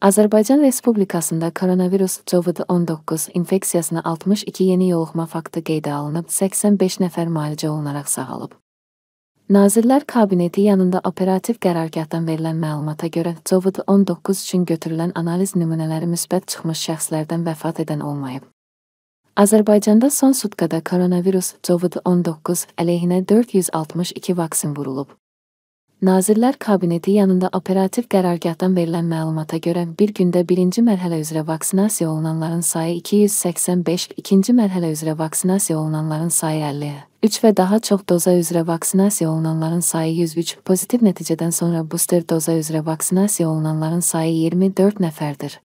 Azərbaycan Respublikasında koronavirus COVID-19 infeksiyasına 62 yeni yoluxma faktı qeydə alınıb, 85 nəfər müalicə olunaraq sağalıb. Nazirlər Kabineti yanında operativ qərargahdan verilən məlumata görə COVID-19 üçün götürülən analiz nümunələri müsbət çıxmış şəxslərdən vəfat edən olmayıb. Azərbaycanda son sutkada koronavirus COVID-19 əleyhinə 462 vaksin vurulub. Nazirlər Kabineti yanında operativ qərargahdan verilən məlumata görə bir gündə birinci mərhələ üzrə vaksinasiya olunanların sayı 285, ikinci mərhələ üzrə vaksinasiya olunanların sayı 50, 3 və daha çox doza üzrə vaksinasiya olunanların sayı 103, pozitiv nəticədən sonra booster doza üzrə vaksinasiya olunanların sayı 24 nəfərdir.